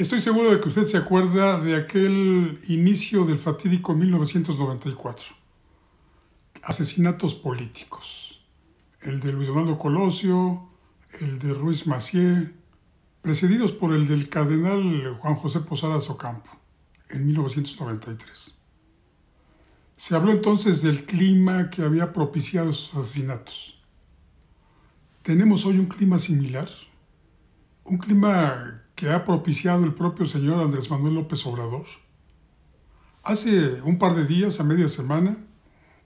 Estoy seguro de que usted se acuerda de aquel inicio del fatídico 1994. Asesinatos políticos. El de Luis Donaldo Colosio, el de Ruiz Macié, precedidos por el del cardenal Juan José Posadas Ocampo, en 1993. Se habló entonces del clima que había propiciado esos asesinatos. ¿Tenemos hoy un clima similar? Un clima que ha propiciado el propio señor Andrés Manuel López Obrador. Hace un par de días, a media semana,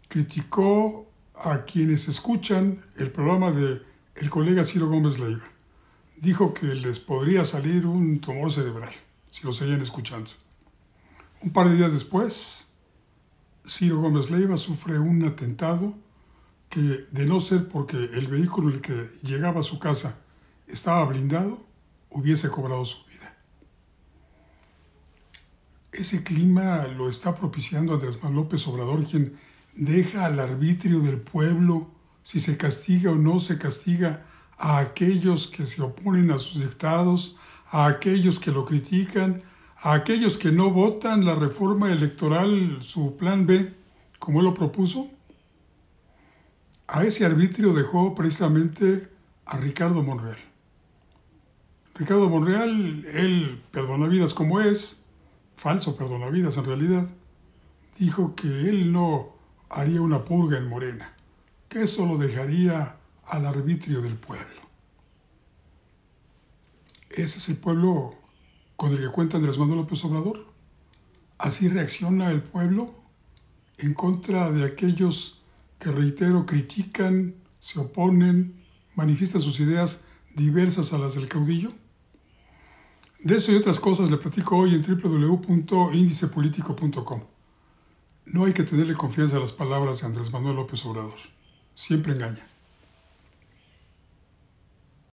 criticó a quienes escuchan el programa de el colega Ciro Gómez Leiva. Dijo que les podría salir un tumor cerebral si lo seguían escuchando. Un par de días después, Ciro Gómez Leiva sufre un atentado que, de no ser porque el vehículo en el que llegaba a su casa estaba blindado, hubiese cobrado su vida. Ese clima lo está propiciando Andrés Manuel López Obrador, quien deja al arbitrio del pueblo si se castiga o no se castiga a aquellos que se oponen a sus dictados, a aquellos que lo critican, a aquellos que no votan la reforma electoral, su plan B, como él lo propuso. A ese arbitrio dejó precisamente a Ricardo Monreal. Ricardo Monreal, él perdona vidas como es, falso perdona vidas en realidad, dijo que él no haría una purga en Morena, que eso lo dejaría al arbitrio del pueblo. Ese es el pueblo con el que cuenta Andrés Manuel López Obrador. Así reacciona el pueblo en contra de aquellos que, reitero, critican, se oponen, manifiestan sus ideas diversas a las del caudillo. De eso y otras cosas le platico hoy en www.indicepolitico.com. No hay que tenerle confianza a las palabras de Andrés Manuel López Obrador. Siempre engaña.